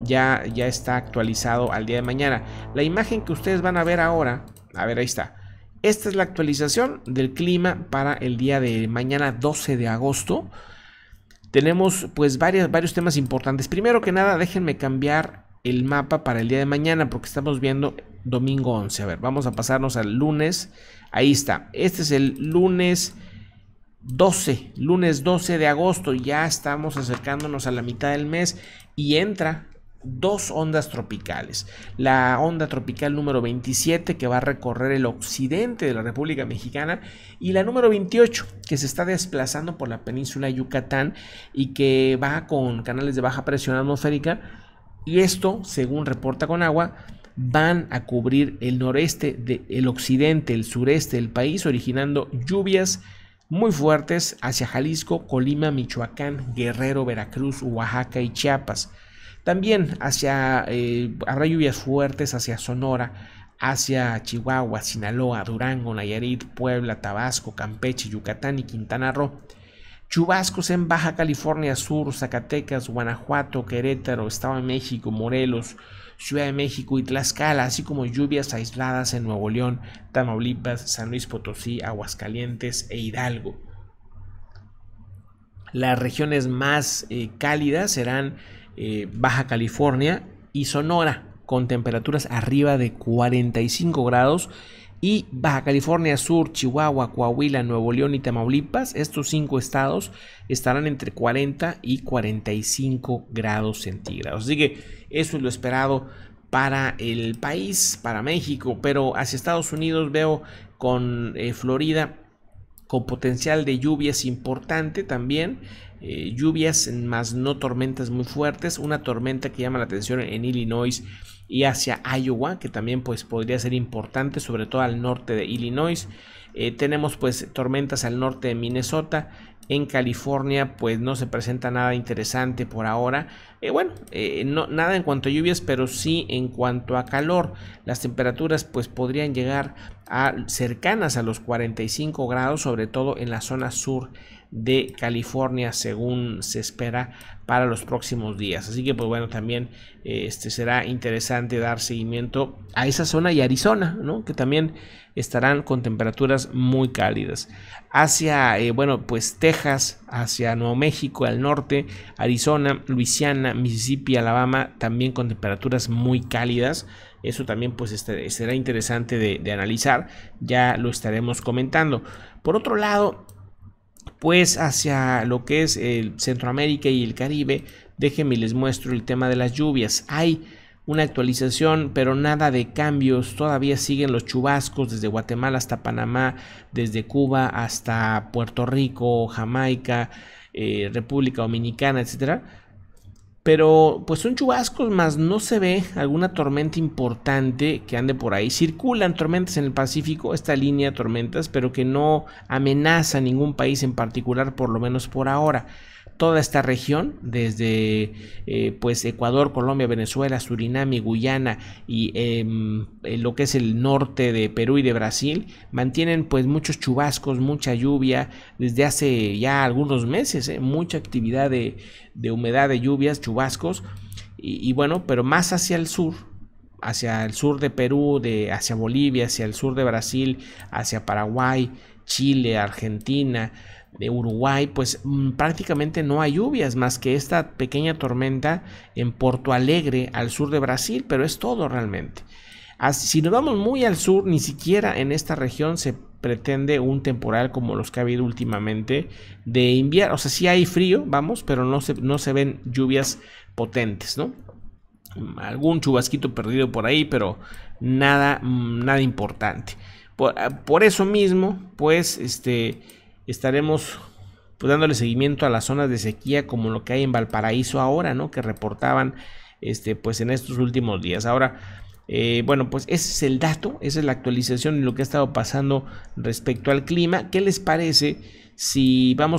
ya, ya está actualizado al día de mañana. La imagen que ustedes van a ver ahora, a ver, ahí está. Esta es la actualización del clima para el día de mañana 12 de agosto. Tenemos pues varias, varios temas importantes. Primero que nada, déjenme cambiar el mapa para el día de mañana porque estamos viendo domingo 11. A ver, vamos a pasarnos al lunes. Ahí está. Este es el lunes 12, lunes 12 de agosto. Ya estamos acercándonos a la mitad del mes y entra dos ondas tropicales. La onda tropical número 27 que va a recorrer el occidente de la República Mexicana y la número 28 que se está desplazando por la península Yucatán y que va con canales de baja presión atmosférica. Y esto, según reporta con agua, van a cubrir el noreste, de, el occidente, el sureste del país, originando lluvias muy fuertes hacia Jalisco, Colima, Michoacán, Guerrero, Veracruz, Oaxaca y Chiapas. También hacia, eh, lluvias fuertes hacia Sonora, hacia Chihuahua, Sinaloa, Durango, Nayarit, Puebla, Tabasco, Campeche, Yucatán y Quintana Roo. Chubascos en Baja California Sur, Zacatecas, Guanajuato, Querétaro, Estado de México, Morelos, Ciudad de México y Tlaxcala, así como lluvias aisladas en Nuevo León, Tamaulipas, San Luis Potosí, Aguascalientes e Hidalgo. Las regiones más eh, cálidas serán eh, Baja California y Sonora, con temperaturas arriba de 45 grados. Y Baja California Sur, Chihuahua, Coahuila, Nuevo León y Tamaulipas, estos cinco estados estarán entre 40 y 45 grados centígrados. Así que eso es lo esperado para el país, para México, pero hacia Estados Unidos veo con eh, Florida con potencial de lluvias importante también. Eh, lluvias más no tormentas muy fuertes. Una tormenta que llama la atención en Illinois y hacia Iowa, que también pues, podría ser importante, sobre todo al norte de Illinois. Eh, tenemos pues tormentas al norte de Minnesota. En California pues no se presenta nada interesante por ahora. Eh, bueno, eh, no, nada en cuanto a lluvias, pero sí en cuanto a calor. Las temperaturas pues podrían llegar cercanas a los 45 grados, sobre todo en la zona sur de California, según se espera para los próximos días. Así que, pues bueno, también este, será interesante dar seguimiento a esa zona y Arizona, ¿no? que también estarán con temperaturas muy cálidas. Hacia, eh, bueno, pues Texas, hacia Nuevo México, al norte, Arizona, Luisiana, Mississippi, Alabama, también con temperaturas muy cálidas eso también pues este, será interesante de, analizar, ya lo estaremos comentando. Por otro lado, pues hacia lo que es el Centroamérica y el Caribe, déjenme les muestro el tema de las lluvias. Hay una actualización, pero nada de cambios. Todavía siguen los chubascos desde Guatemala hasta Panamá, desde Cuba hasta Puerto Rico, Jamaica, eh, República Dominicana, etcétera pero pues son chubascos más no se ve alguna tormenta importante que ande por ahí. Circulan tormentas en el Pacífico, esta línea de tormentas, pero que no amenaza a ningún país en particular, por lo menos por ahora toda esta región, desde eh, pues Ecuador, Colombia, Venezuela, Surinam, y Guyana y em, eh, lo que es el norte de Perú y de Brasil, mantienen pues muchos chubascos, mucha lluvia desde hace ya algunos meses, ¿eh? mucha actividad de, humedad, de lluvias, chubascos. Y, bueno, pero más hacia el sur, hacia el sur de Perú, de, hacia Bolivia, hacia el sur de Brasil, hacia Paraguay, Chile, Argentina, de Uruguay, pues mm, prácticamente no hay lluvias más que esta pequeña tormenta en Porto Alegre, al sur de Brasil, pero es todo realmente. Así, si nos vamos muy al sur, ni siquiera en esta región se pretende un temporal como los que ha habido últimamente de invierno. O sea, sí hay frío, vamos, pero no se, no se ven lluvias potentes, ¿no? Algún chubasquito perdido por ahí, pero nada, mm, nada importante. Por, ah, por eso mismo, pues, este, estaremos pues, dándole seguimiento a las zonas de sequía como lo que hay en Valparaíso ahora, ¿no? Que reportaban este, pues, en estos últimos días. Ahora, eh, bueno, pues ese es el dato, esa es la actualización de lo que ha estado pasando respecto al clima. ¿Qué les parece si vamos